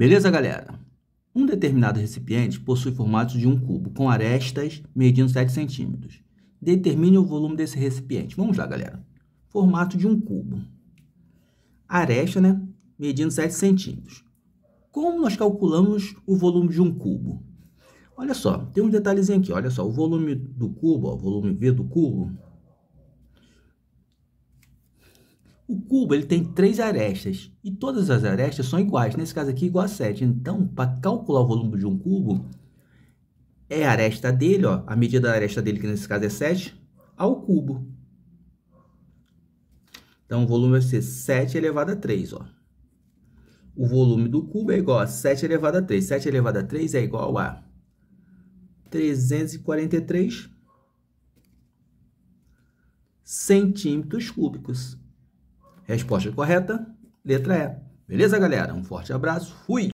Beleza, galera? Um determinado recipiente possui formato de um cubo com arestas medindo 7 centímetros. Determine o volume desse recipiente. Vamos lá, galera. Formato de um cubo. Aresta, né? Medindo 7 centímetros. Como nós calculamos o volume de um cubo? Olha só, tem um detalhezinho aqui. Olha só, o volume do cubo, o volume V do cubo, O cubo ele tem três arestas e todas as arestas são iguais, nesse caso aqui igual a 7. Então, para calcular o volume de um cubo, é a aresta dele, ó, a medida da aresta dele, que nesse caso é 7, ao cubo. Então, o volume vai ser 7 elevado a 3, ó. O volume do cubo é igual a 7 elevado a 3. 7 elevado a 3 é igual a 343 centímetros cúbicos. Resposta correta, letra E. Beleza, galera? Um forte abraço, fui!